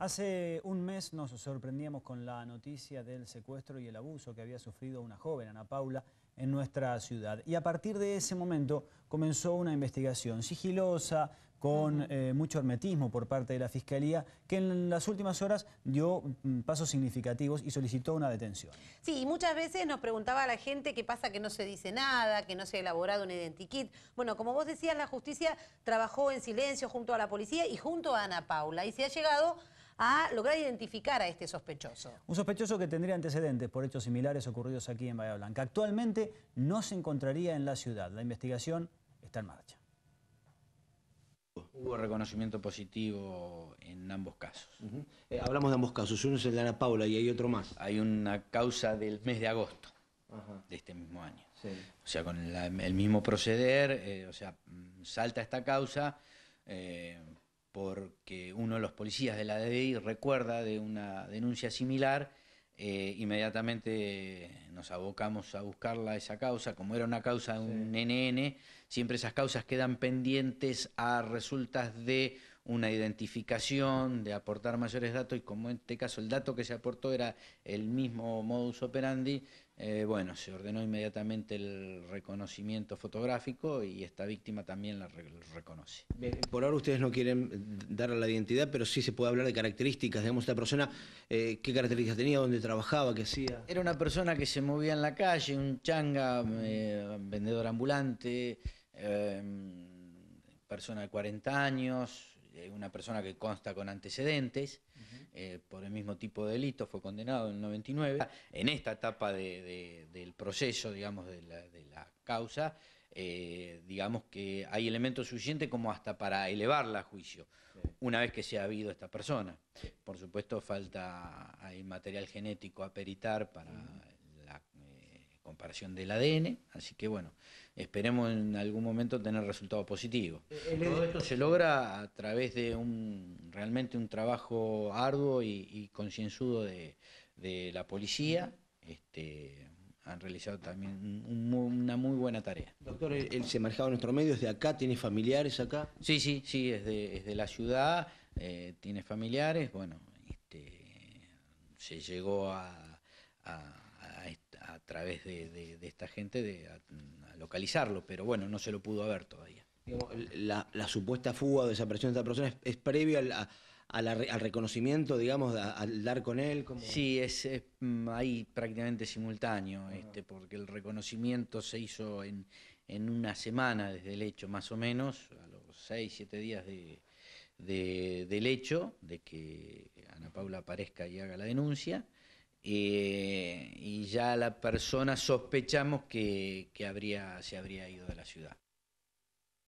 Hace un mes nos sorprendíamos con la noticia del secuestro y el abuso que había sufrido una joven, Ana Paula, en nuestra ciudad. Y a partir de ese momento comenzó una investigación sigilosa, con eh, mucho hermetismo por parte de la Fiscalía, que en las últimas horas dio mm, pasos significativos y solicitó una detención. Sí, y muchas veces nos preguntaba a la gente qué pasa que no se dice nada, que no se ha elaborado un identikit. Bueno, como vos decías, la justicia trabajó en silencio junto a la policía y junto a Ana Paula, y se ha llegado a lograr identificar a este sospechoso. Un sospechoso que tendría antecedentes por hechos similares ocurridos aquí en Bahía Blanca. Actualmente no se encontraría en la ciudad. La investigación está en marcha. Hubo reconocimiento positivo en ambos casos. Eh, hablamos de ambos casos, uno es el de Ana Paula y hay otro más. Hay una causa del mes de agosto de este mismo año. O sea, con el mismo proceder, eh, o sea, mm, salta esta causa eh, porque uno de los policías de la DDI recuerda de una denuncia similar eh, inmediatamente nos abocamos a buscarla esa causa, como era una causa de un NN, siempre esas causas quedan pendientes a resultas de una identificación, de aportar mayores datos, y como en este caso el dato que se aportó era el mismo modus operandi, eh, bueno, se ordenó inmediatamente el reconocimiento fotográfico y esta víctima también la reconoce. Eh, por ahora ustedes no quieren dar la identidad, pero sí se puede hablar de características. Digamos, esta persona, eh, ¿qué características tenía? ¿Dónde trabajaba? ¿Qué hacía? Era una persona que se movía en la calle, un changa, vendedor ambulante, persona de 40 años, una persona que consta con antecedentes eh, por el mismo tipo de delito, fue condenado en el 99. En esta etapa de, del proceso, digamos, de la, causa, eh, digamos que hay elementos suficientes como hasta para elevarla a juicio, una vez que se ha habido esta persona. Por supuesto, falta hay material genético a peritar para la eh, comparación del ADN, así que bueno, esperemos en algún momento tener resultados positivos. Eh, eh, Todo esto se logra a través de un realmente un trabajo arduo y, concienzudo de, la policía. Este, han realizado también una muy buena tarea. Doctor, eh, él, se manejaba en nuestro medio, ¿es de acá? ¿Tiene familiares acá? Sí, sí, sí, es de, la ciudad, tiene familiares, bueno, este, se llegó a través de, esta gente de a, localizarlo, pero bueno, no se lo pudo haber todavía. La, supuesta fuga o desaparición de esta persona es, previo al, reconocimiento, digamos, al dar con él. Como... Sí, es, es, mm, ahí prácticamente simultáneo, este, porque el reconocimiento se hizo en, en una semana desde el hecho, más o menos, a los seis, siete días de, de, del hecho, de que Ana Paula aparezca y haga la denuncia. Eh, y ya la persona sospechamos que, que habría, se habría ido de la ciudad.